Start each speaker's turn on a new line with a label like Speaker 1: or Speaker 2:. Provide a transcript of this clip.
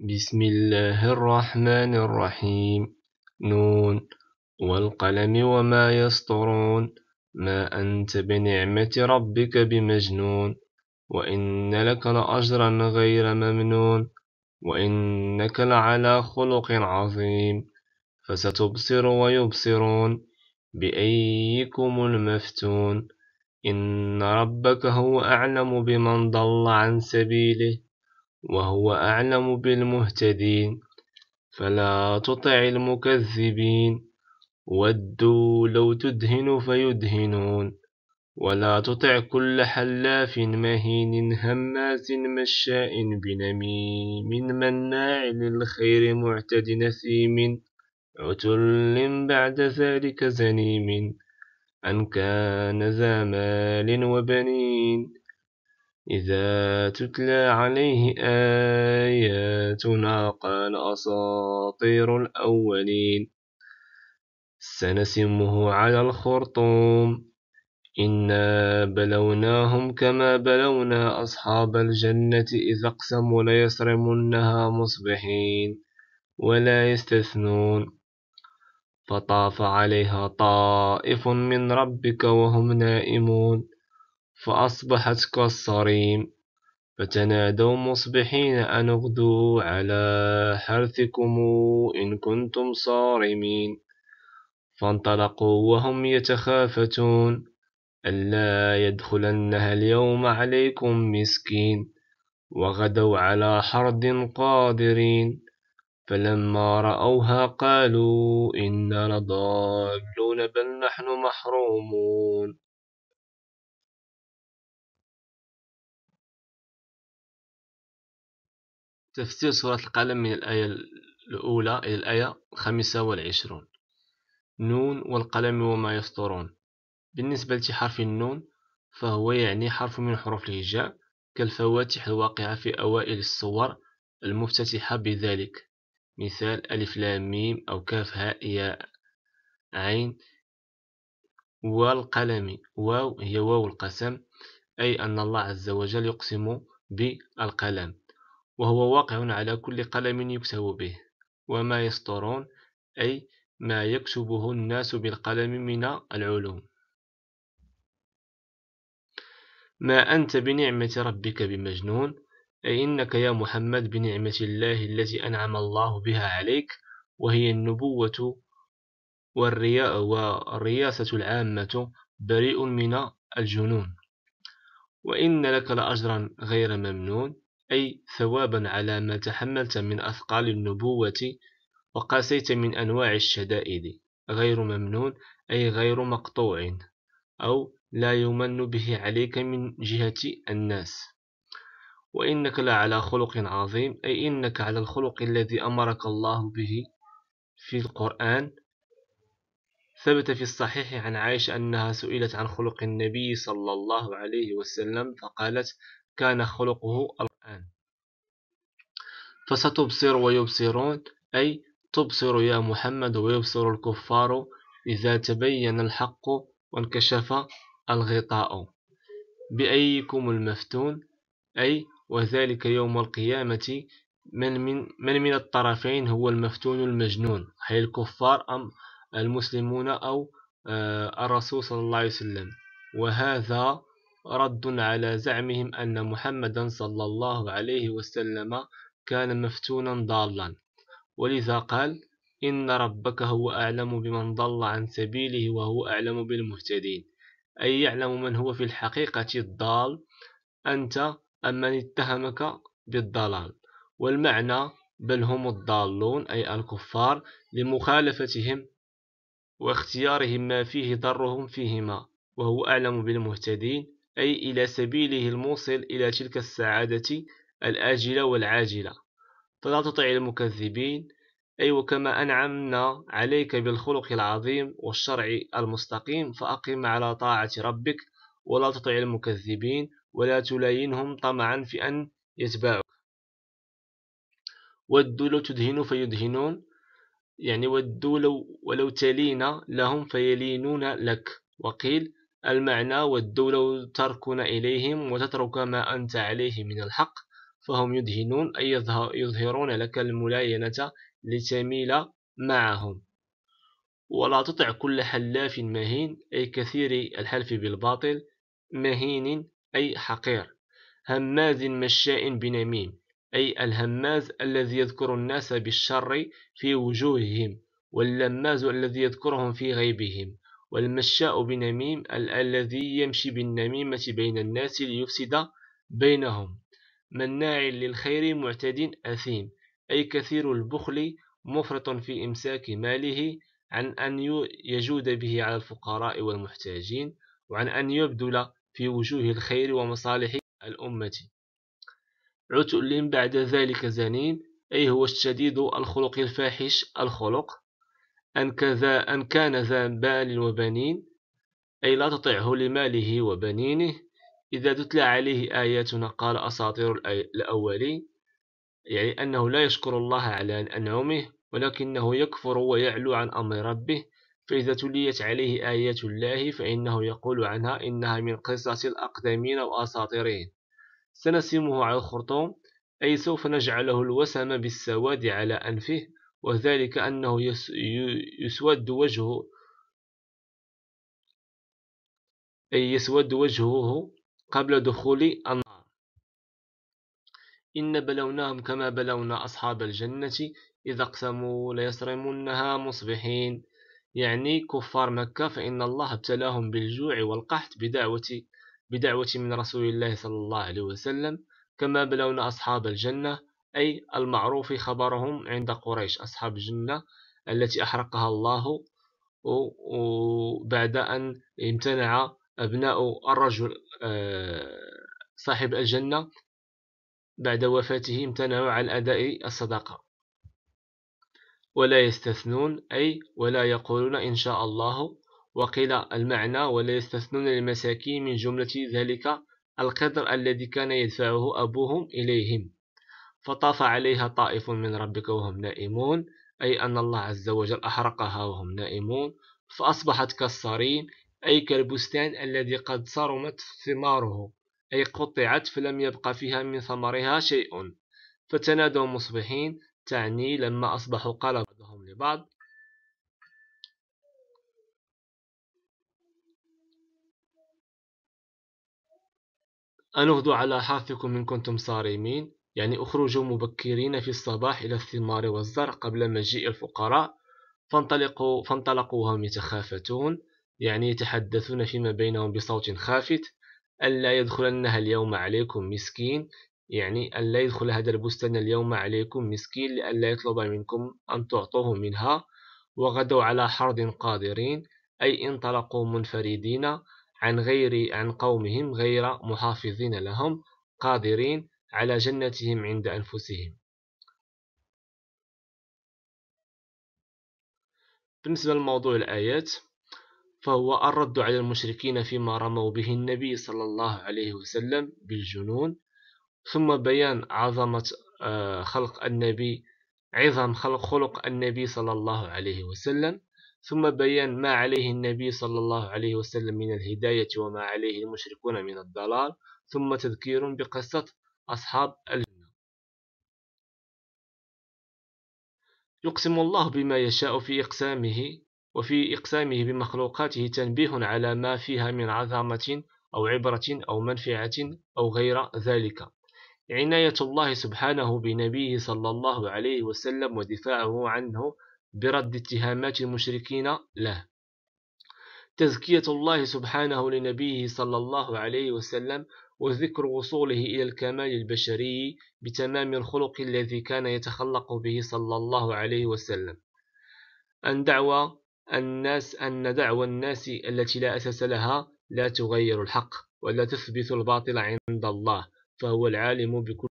Speaker 1: بسم الله الرحمن الرحيم نون والقلم وما يسطرون ما أنت بنعمة ربك بمجنون وإن لك لأجرا غير ممنون وإنك لعلى خلق عظيم فستبصر ويبصرون بأيكم المفتون إن ربك هو أعلم بمن ضل عن سبيله وهو أعلم بالمهتدين فلا تطع المكذبين ودوا لو تدهن فيدهنون ولا تطع كل حلاف مهين هماز مشاء بنميم مناع للخير معتد نثيم عتل بعد ذلك زنيم أن كان ذا مال وبنين إذا تتلى عليه آياتنا قال أساطير الأولين سنسمه على الخرطوم إنا بلوناهم كما بلونا أصحاب الجنة إذا اقسموا ليصرمنها مصبحين ولا يستثنون فطاف عليها طائف من ربك وهم نائمون فأصبحت كالصريم فتنادوا مصبحين أن اغدوا على حرثكم إن كنتم صارمين فانطلقوا وهم يتخافتون ألا يدخلنها اليوم عليكم مسكين وغدوا على حرد قادرين فلما رأوها قالوا إنا لضالون بل نحن محرومون تفسير سورة القلم من الآية الأولى إلى الآية الخامسة والعشرون نون والقلم وما يسطرون بالنسبة لحرف النون فهو يعني حرف من حروف الهجاء كالفواتح الواقعة في أوائل الصور المفتتحة بذلك مثال ألف لام ميم أو كاف هاء ياء عين والقلم واو هي واو القسم أي أن الله عز وجل يقسم بالقلم وهو واقع على كل قلم يكتب به وما يسطرون أي ما يكتبه الناس بالقلم من العلوم ما أنت بنعمة ربك بمجنون أي إنك يا محمد بنعمة الله التي أنعم الله بها عليك وهي النبوة والرياء والرياسة العامة بريء من الجنون وإن لك لأجرا غير ممنون أي ثوابا على ما تحملت من أثقال النبوة وقاسيت من أنواع الشدائد غير ممنون أي غير مقطوع أو لا يمن به عليك من جهة الناس وإنك لعلى خلق عظيم أي إنك على الخلق الذي أمرك الله به في القرآن ثبت في الصحيح عن عائشة أنها سئلت عن خلق النبي صلى الله عليه وسلم فقالت كان خلقه القرآن فستبصر ويبصرون أي تبصر يا محمد ويبصر الكفار إذا تبين الحق وانكشف الغطاء بأيكم المفتون أي وذلك يوم القيامة من من, من من الطرفين هو المفتون المجنون هل الكفار أم المسلمون أو آه، الرسول صلى الله عليه وسلم وهذا رد على زعمهم أن محمدا صلى الله عليه وسلم كان مفتونا ضالا ولذا قال إن ربك هو أعلم بمن ضل عن سبيله وهو أعلم بالمهتدين أي يعلم من هو في الحقيقة الضال أنت أم من اتهمك بالضلال والمعنى بل هم الضالون أي الكفار لمخالفتهم واختيارهم ما فيه ضرهم فيهما وهو أعلم بالمهتدين أي إلى سبيله الموصل إلى تلك السعادة الآجلة والعاجلة فلا تطع المكذبين أي أيوة وكما أنعمنا عليك بالخلق العظيم والشرع المستقيم فأقم على طاعة ربك ولا تطع المكذبين ولا تلاينهم طمعا في أن يتبعوك ودوا لو تدهن فيدهنون يعني ودوا لو ولو تلين لهم فيلينون لك وقيل المعنى والدولة تركن إليهم وتترك ما أنت عليه من الحق فهم يدهنون أي يظهرون لك الملاينة لتميل معهم ولا تطع كل حلاف مهين أي كثير الحلف بالباطل مهين أي حقير هماز مشاء بنميم أي الهماز الذي يذكر الناس بالشر في وجوههم واللماز الذي يذكرهم في غيبهم والمشاء بنميم الذي يمشي بالنميمة بين الناس ليفسد بينهم مناع للخير معتد أثيم أي كثير البخل مفرط في إمساك ماله عن أن يجود به على الفقراء والمحتاجين وعن أن يبذل في وجوه الخير ومصالح الأمة عتل بعد ذلك زنيم أي هو الشديد الخلق الفاحش الخلق أن, كذا أن كان ذا مال وبنين أي لا تطعه لماله وبنينه إذا تتلى عليه آياتنا قال أساطير الأولين يعني أنه لا يشكر الله على أنعمه ولكنه يكفر ويعلو عن أمر ربه فإذا تليت عليه آيات الله فإنه يقول عنها إنها من قصص الأقدمين وأساطيرهم سنسمه على الخرطوم أي سوف نجعله الوسم بالسواد على أنفه وذلك أنه يسود وجهه أي يسود وجهه قبل دخول النار إن بلوناهم كما بلونا أصحاب الجنة إذا اقسموا ليصرمنها مصبحين يعني كفار مكة فإن الله ابتلاهم بالجوع والقحط بدعوة بدعوة من رسول الله صلى الله عليه وسلم كما بلونا أصحاب الجنة أي المعروف خبرهم عند قريش أصحاب الجنة التي أحرقها الله بعد أن امتنع أبناء الرجل آه، صاحب الجنة بعد وفاته امتنعوا عن أداء الصدقة ولا يستثنون أي ولا يقولون إن شاء الله وقيل المعنى ولا يستثنون المساكين من جملة ذلك القدر الذي كان يدفعه أبوهم إليهم فطاف عليها طائف من ربك وهم نائمون أي أن الله عز وجل أحرقها وهم نائمون فأصبحت كالصريم أي كالبستان الذي قد صرمت ثماره أي قطعت فلم يبقى فيها من ثمرها شيء فتنادوا مصبحين تعني لما أصبحوا قال بعضهم لبعض أنغدو على حافكم إن كنتم صارمين يعني اخرجوا مبكرين في الصباح إلى الثمار والزرع قبل مجيء الفقراء فانطلقوا فانطلقوا وهم يتخافتون يعني يتحدثون فيما بينهم بصوت خافت ألا يدخلنها اليوم عليكم مسكين يعني ألا يدخل هذا البستان اليوم عليكم مسكين لئلا يطلب منكم أن تعطوه منها وغدوا على حرد قادرين أي انطلقوا منفردين عن غير عن قومهم غير محافظين لهم قادرين على جنتهم عند أنفسهم بالنسبة لموضوع الآيات فهو الرد على المشركين فيما رموا به النبي صلى الله عليه وسلم بالجنون ثم بيان عظمة آه، خلق النبي عظم خلق خلق النبي صلى الله عليه وسلم ثم بيان ما عليه النبي صلى الله عليه وسلم من الهداية وما عليه المشركون من الضلال ثم تذكير بقصة أصحاب الجنة يقسم الله بما يشاء في إقسامه وفي إقسامه بمخلوقاته تنبيه على ما فيها من عظمة أو عبرة أو منفعة أو غير ذلك عناية الله سبحانه بنبيه صلى الله عليه وسلم ودفاعه عنه برد اتهامات المشركين له تزكية الله سبحانه لنبيه صلى الله عليه وسلم وذكر وصوله إلى الكمال البشري بتمام الخلق الذي كان يتخلق به صلى الله عليه وسلم أن دعوى الناس أن دعوى الناس التي لا أساس لها لا تغير الحق ولا تثبت الباطل عند الله فهو العالم بكل